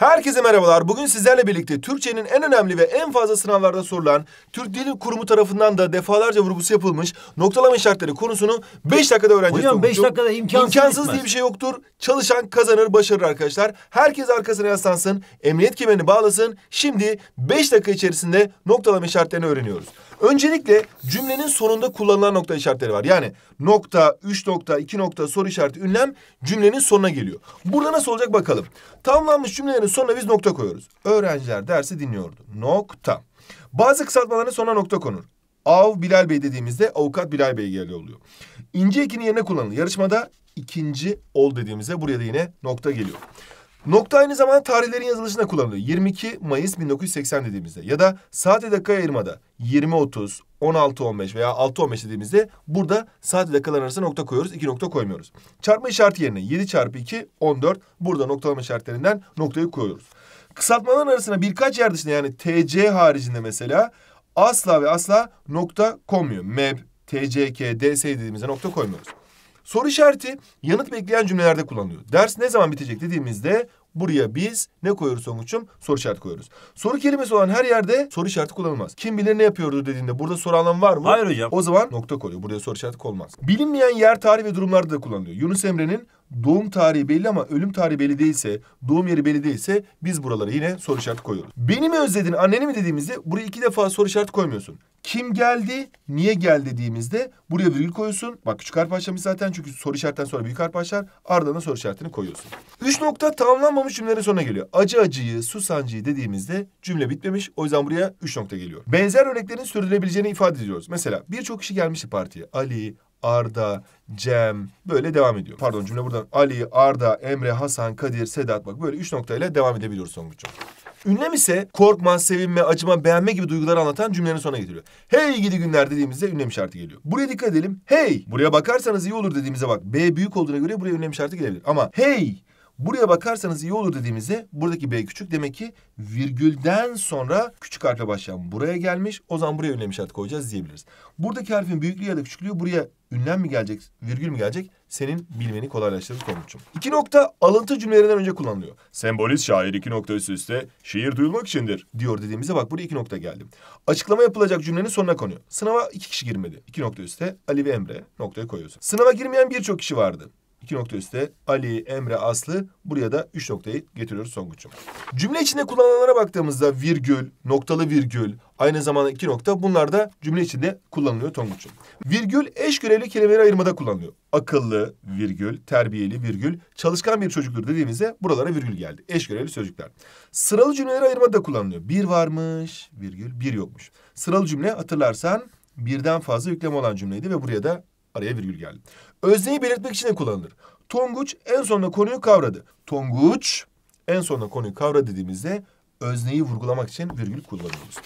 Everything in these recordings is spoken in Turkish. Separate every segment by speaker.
Speaker 1: Herkese merhabalar. Bugün sizlerle birlikte Türkçenin en önemli ve en fazla sınavlarda sorulan Türk Dil Kurumu tarafından da defalarca vurgusu yapılmış noktalama işaretleri konusunu 5 dakikada öğreneceğiz. Hocam 5 dakikada imkansız İmkansız diye bir şey yoktur. Çalışan kazanır, başarır arkadaşlar. Herkes arkasına yaslansın, emniyet kemerini bağlasın. Şimdi 5 dakika içerisinde noktalama işaretlerini öğreniyoruz. Öncelikle cümlenin sonunda kullanılan nokta işaretleri var. Yani nokta, üç nokta, iki nokta, soru işareti, ünlem cümlenin sonuna geliyor. Burada nasıl olacak bakalım. Tamamlanmış cümlelerin sonuna biz nokta koyuyoruz. Öğrenciler dersi dinliyordu. Nokta. Bazı kısaltmaların sonuna nokta konur. Av Bilal Bey dediğimizde avukat Bilal Bey geliyor oluyor. İnce ekini yerine kullanılır. Yarışmada ikinci ol dediğimizde buraya da yine nokta geliyor. Nokta aynı zamanda tarihlerin yazılışında kullanılıyor. 22 Mayıs 1980 dediğimizde ya da saat dakika ayırmada 20.30, 16.15 veya 6.15 dediğimizde burada saat dakikalar arasında nokta koyuyoruz. iki nokta koymuyoruz. Çarpma işareti yerine 7 çarpı 2, 14. Burada noktalama işaretlerinden noktayı koyuyoruz. Kısaltmalar arasında birkaç yer dışında yani TC haricinde mesela asla ve asla nokta konmuyor. MEB, TCK, DS dediğimizde nokta koymuyoruz. Soru işareti yanıt bekleyen cümlelerde kullanılıyor. Ders ne zaman bitecek dediğimizde buraya biz ne koyuyoruz sonuçum Soru işareti koyuyoruz. Soru kelimesi olan her yerde soru işareti kullanılmaz. Kim bilir ne yapıyordu dediğinde burada soru alan var mı? Hayır hocam. O zaman nokta koyuyor. Buraya soru işareti konmaz. Bilinmeyen yer, tarih ve durumlarda da kullanılıyor. Yunus Emre'nin doğum tarihi belli ama ölüm tarihi belli değilse, doğum yeri belli değilse biz buralara yine soru işareti koyuyoruz. Beni mi özledin, anneni mi dediğimizde buraya iki defa soru işareti koymuyorsun. Kim geldi, niye geldi dediğimizde buraya virgül koyuyorsun. Bak küçük harf başlamış zaten çünkü soru işaretten sonra büyük harf başlar. Ardından soru işaretini koyuyorsun. Üç nokta tamamlanmamış cümlelerin sonuna geliyor. Acı acıyı, susancıyı dediğimizde cümle bitmemiş. O yüzden buraya üç nokta geliyor. Benzer örneklerin sürdürülebileceğini ifade ediyoruz. Mesela birçok kişi gelmişti partiye. Ali, Arda, Cem böyle devam ediyor. Pardon cümle buradan. Ali, Arda, Emre, Hasan, Kadir, Sedat bak böyle üç noktayla devam edebiliyoruz Songül'cüğüm. Ünlem ise korkma, sevinme, acıma, beğenme gibi duyguları anlatan cümlenin sona getiriyor. Hey gidi günler dediğimizde ünlem işareti geliyor. Buraya dikkat edelim. Hey. Buraya bakarsanız iyi olur dediğimize bak. B büyük olduğuna göre buraya ünlem işareti gelebilir. Ama hey Buraya bakarsanız iyi olur dediğimizde buradaki B küçük demek ki virgülden sonra küçük harfle başlayan buraya gelmiş. O zaman buraya ünlem işareti koyacağız diyebiliriz. Buradaki harfin büyüklüğü ya da küçüklüğü buraya ünlem mi gelecek, virgül mü gelecek? Senin bilmeni kolaylaştırır konuçum. İki nokta alıntı cümlelerinden önce kullanılıyor. Sembolist şair iki nokta üst üste şiir duyulmak içindir diyor dediğimizde bak buraya iki nokta geldi. Açıklama yapılacak cümlenin sonuna konuyor. Sınava iki kişi girmedi. İki nokta üstte Ali ve Emre noktaya koyuyorsun. Sınava girmeyen birçok kişi vardı. İki nokta üstte Ali, Emre, Aslı. Buraya da üç noktayı getiriyoruz Songuç'um. Cümle içinde kullanılanlara baktığımızda virgül, noktalı virgül, aynı zamanda iki nokta bunlar da cümle içinde kullanılıyor Tonguç'um. Virgül eş görevli kelimeleri ayırmada kullanılıyor. Akıllı, virgül, terbiyeli, virgül, çalışkan bir çocuktur dediğimizde buralara virgül geldi. Eş görevli sözcükler. Sıralı cümleleri ayırmada kullanılıyor. Bir varmış, virgül, bir yokmuş. Sıralı cümle hatırlarsan birden fazla yükleme olan cümleydi ve buraya da Araya virgül geldi. Özneyi belirtmek için de kullanılır. Tonguç en sonunda konuyu kavradı. Tonguç en sonunda konuyu kavradı dediğimizde özneyi vurgulamak için virgül kullanıyoruz.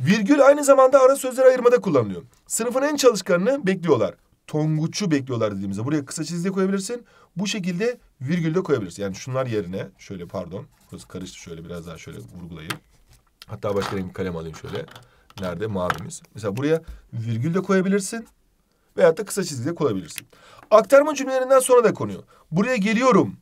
Speaker 1: Virgül aynı zamanda ara sözler ayırmada kullanılıyor. Sınıfın en çalışkanını bekliyorlar. Tonguç'u bekliyorlar dediğimizde buraya kısa çizgi koyabilirsin. Bu şekilde virgül de koyabilirsin. Yani şunlar yerine şöyle pardon. Burası karıştı şöyle biraz daha şöyle vurgulayayım. Hatta başka renk kalem alayım şöyle. Nerede mavimiz. Mesela buraya virgül de koyabilirsin veya da kısa çizgide kullanabilirsin. Aktarma cümlelerinden sonra da konuyor. Buraya geliyorum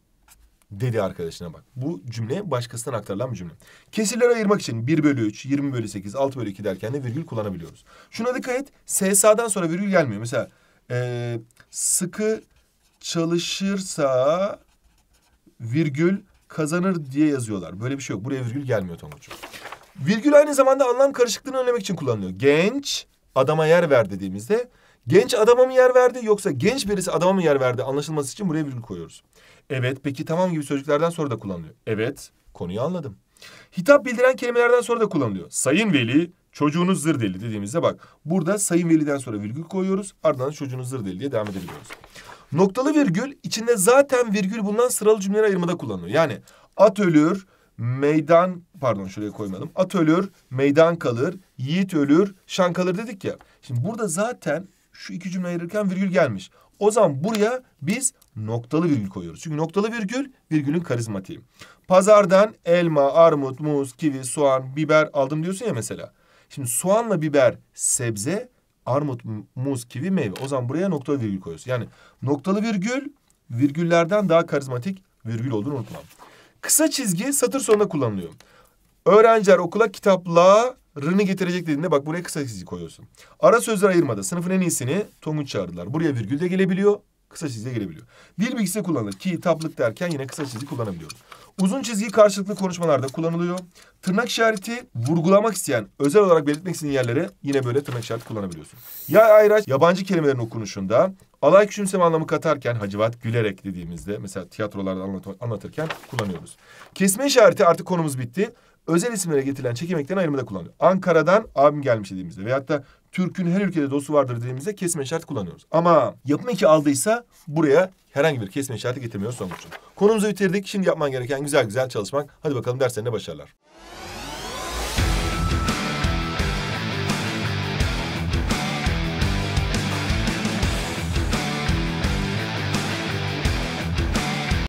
Speaker 1: dedi arkadaşına bak. Bu cümle başkasından aktarılan bir cümle. Kesirleri ayırmak için 1 bölü 3, 20 bölü 8, 6 bölü 2 derken de virgül kullanabiliyoruz. Şuna dikkat et. SSA'dan sonra virgül gelmiyor. Mesela e, sıkı çalışırsa virgül kazanır diye yazıyorlar. Böyle bir şey yok. Buraya virgül gelmiyor Tonguç'um. Virgül aynı zamanda anlam karışıklığını önlemek için kullanılıyor. Genç adama yer ver dediğimizde Genç adama mı yer verdi yoksa genç birisi adama mı yer verdi anlaşılması için buraya virgül koyuyoruz. Evet peki tamam gibi sözcüklerden sonra da kullanılıyor. Evet konuyu anladım. Hitap bildiren kelimelerden sonra da kullanılıyor. Sayın veli çocuğunuz zır deli dediğimizde bak burada sayın veliden sonra virgül koyuyoruz. Ardından çocuğunuz zır deli diye devam edebiliyoruz. Noktalı virgül içinde zaten virgül bulunan sıralı cümleleri ayırmada kullanılıyor. Yani at ölür meydan pardon şuraya koymadım. At ölür meydan kalır yiğit ölür şan kalır dedik ya. Şimdi burada zaten şu iki cümle ayırırken virgül gelmiş. O zaman buraya biz noktalı virgül koyuyoruz. Çünkü noktalı virgül virgülün karizmatiği. Pazardan elma, armut, muz, kivi, soğan, biber aldım diyorsun ya mesela. Şimdi soğanla biber sebze, armut, muz, kivi meyve. O zaman buraya noktalı virgül koyuyorsun. Yani noktalı virgül virgüllerden daha karizmatik virgül olduğunu unutmam. Kısa çizgi satır sonunda kullanılıyor. Öğrenciler okula kitapla rını getirecek dediğinde bak buraya kısa çizgi koyuyorsun. Ara sözler ayırmada sınıfın en iyisini Tonguç çağırdılar. Buraya virgül de gelebiliyor, kısa çizgi de gelebiliyor. Dil bilgisi kullanılır. Ki taplık derken yine kısa çizgi kullanabiliyorum. Uzun çizgi karşılıklı konuşmalarda kullanılıyor. Tırnak işareti vurgulamak isteyen, özel olarak belirtmek istediğin yerlere yine böyle tırnak işareti kullanabiliyorsun. Yay ayraç yabancı kelimelerin okunuşunda alay küçümseme anlamı katarken hacivat gülerek dediğimizde mesela tiyatrolarda anlatırken kullanıyoruz. Kesme işareti artık konumuz bitti özel isimlere getirilen çekimeklerin ayrımında kullanılıyor. Ankara'dan abim gelmiş dediğimizde ve hatta Türk'ün her ülkede dostu vardır dediğimizde kesme işareti kullanıyoruz. Ama yapım iki aldıysa buraya herhangi bir kesme işareti getirmiyoruz sonuçta. Konumuzu bitirdik. Şimdi yapman gereken güzel güzel çalışmak. Hadi bakalım derslerinde başarılar.